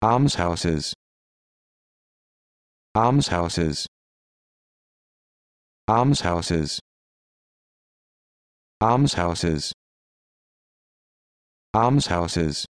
almshouses almshouses almshouses almshouses almshouses